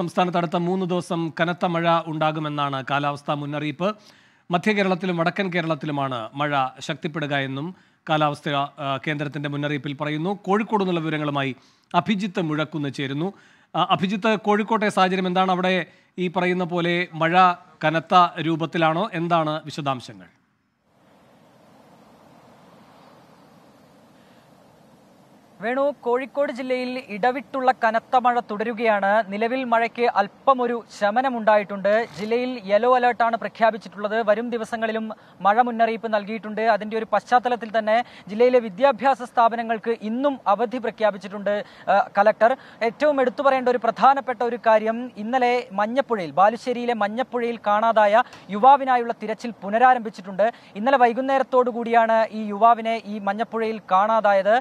സംസ്ഥാനത്ത് അടുത്ത മൂന്ന് ദിവസം കനത്ത മഴ ഉണ്ടാകുമെന്നാണ് കാലാവസ്ഥാ മുന്നറിയിപ്പ് മധ്യ കേരളത്തിലും വടക്കൻ കേരളത്തിലുമാണ് മഴ ശക്തിപ്പെടുക എന്നും കാലാവസ്ഥ കേന്ദ്രത്തിന്റെ മുന്നറിയിപ്പിൽ പറയുന്നു കോഴിക്കോട് നിന്നുള്ള വിവരങ്ങളുമായി അഭിജിത്ത് മുഴക്കുന്ന് ചേരുന്നു അഭിജിത്ത് കോഴിക്കോട്ടെ സാഹചര്യം എന്താണ് അവിടെ ഈ പറയുന്ന പോലെ മഴ കനത്ത രൂപത്തിലാണോ എന്താണ് വിശദാംശങ്ങൾ വേണു കോഴിക്കോട് ജില്ലയിൽ ഇടവിട്ടുള്ള കനത്ത മഴ തുടരുകയാണ് നിലവിൽ മഴയ്ക്ക് അല്പമൊരു ശമനമുണ്ടായിട്ടുണ്ട് ജില്ലയിൽ യെല്ലോ അലേർട്ടാണ് പ്രഖ്യാപിച്ചിട്ടുള്ളത് വരും ദിവസങ്ങളിലും മഴ മുന്നറിയിപ്പ് നൽകിയിട്ടുണ്ട് അതിന്റെ ഒരു പശ്ചാത്തലത്തിൽ തന്നെ ജില്ലയിലെ വിദ്യാഭ്യാസ സ്ഥാപനങ്ങൾക്ക് ഇന്നും അവധി പ്രഖ്യാപിച്ചിട്ടുണ്ട് കലക്ടർ ഏറ്റവും എടുത്തു പറയേണ്ട ഒരു പ്രധാനപ്പെട്ട ഒരു കാര്യം ഇന്നലെ മഞ്ഞപ്പുഴയിൽ ബാലുശ്ശേരിയിലെ മഞ്ഞപ്പുഴയിൽ കാണാതായ യുവാവിനായുള്ള തിരച്ചിൽ പുനരാരംഭിച്ചിട്ടുണ്ട് ഇന്നലെ വൈകുന്നേരത്തോടു കൂടിയാണ് ഈ യുവാവിനെ ഈ മഞ്ഞപ്പുഴയിൽ കാണാതായത്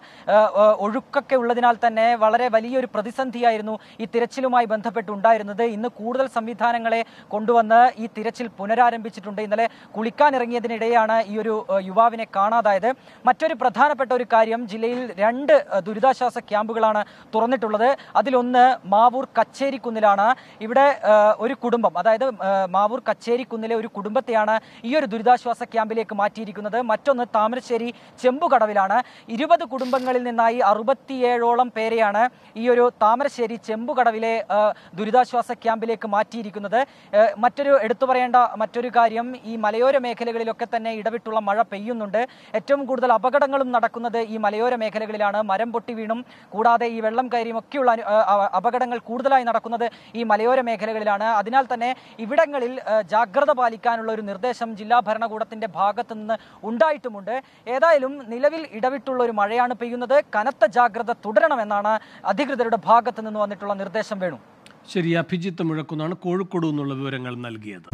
ഒഴുക്കൊക്കെ ഉള്ളതിനാൽ തന്നെ വളരെ വലിയൊരു പ്രതിസന്ധിയായിരുന്നു ഈ തിരച്ചിലുമായി ബന്ധപ്പെട്ടുണ്ടായിരുന്നത് ഇന്ന് കൂടുതൽ സംവിധാനങ്ങളെ കൊണ്ടുവന്ന് ഈ തിരച്ചിൽ പുനരാരംഭിച്ചിട്ടുണ്ട് ഇന്നലെ കുളിക്കാനിറങ്ങിയതിനിടെയാണ് ഈ ഒരു യുവാവിനെ കാണാതായത് മറ്റൊരു പ്രധാനപ്പെട്ട ഒരു കാര്യം ജില്ലയിൽ രണ്ട് ദുരിതാശ്വാസ ക്യാമ്പുകളാണ് തുറന്നിട്ടുള്ളത് അതിലൊന്ന് മാവൂർ കച്ചേരിക്കുന്നിലാണ് ഇവിടെ ഒരു കുടുംബം അതായത് മാവൂർ കച്ചേരിക്കുന്നിലെ ഒരു കുടുംബത്തെയാണ് ഈ ഒരു ദുരിതാശ്വാസ ക്യാമ്പിലേക്ക് മാറ്റിയിരിക്കുന്നത് മറ്റൊന്ന് താമരശ്ശേരി ചെമ്പുകടവിലാണ് ഇരുപത് കുടുംബങ്ങളിൽ നിന്നായി അറുപത്തിയേഴോളം പേരെയാണ് ഈ ഒരു താമരശ്ശേരി ചെമ്പുകടവിലെ ദുരിതാശ്വാസ ക്യാമ്പിലേക്ക് മാറ്റിയിരിക്കുന്നത് മറ്റൊരു എടുത്തു പറയേണ്ട മറ്റൊരു കാര്യം ഈ മലയോര മേഖലകളിലൊക്കെ തന്നെ ഇടവിട്ടുള്ള മഴ പെയ്യുന്നുണ്ട് ഏറ്റവും കൂടുതൽ അപകടങ്ങളും നടക്കുന്നത് ഈ മലയോര മേഖലകളിലാണ് മരം പൊട്ടി വീണും കൂടാതെ ഈ വെള്ളം കയറിയും ഒക്കെയുള്ള അപകടങ്ങൾ കൂടുതലായി നടക്കുന്നത് ഈ മലയോര മേഖലകളിലാണ് അതിനാൽ തന്നെ ഇവിടങ്ങളിൽ ജാഗ്രത പാലിക്കാനുള്ള ഒരു നിർദ്ദേശം ജില്ലാ ഭരണകൂടത്തിന്റെ ഭാഗത്തു നിന്ന് ഉണ്ടായിട്ടുമുണ്ട് ഏതായാലും നിലവിൽ ഇടവിട്ടുള്ള ഒരു മഴയാണ് പെയ്യുന്നത് കനത്ത ജാഗ്രത തുടരണമെന്നാണ് അധികൃതരുടെ ഭാഗത്തു നിന്ന് വന്നിട്ടുള്ള നിർദ്ദേശം വേണു ശരി അഭിജിത്ത് മുഴക്കുന്നാണ് കോഴിക്കോട് നിന്നുള്ള വിവരങ്ങൾ നൽകിയത്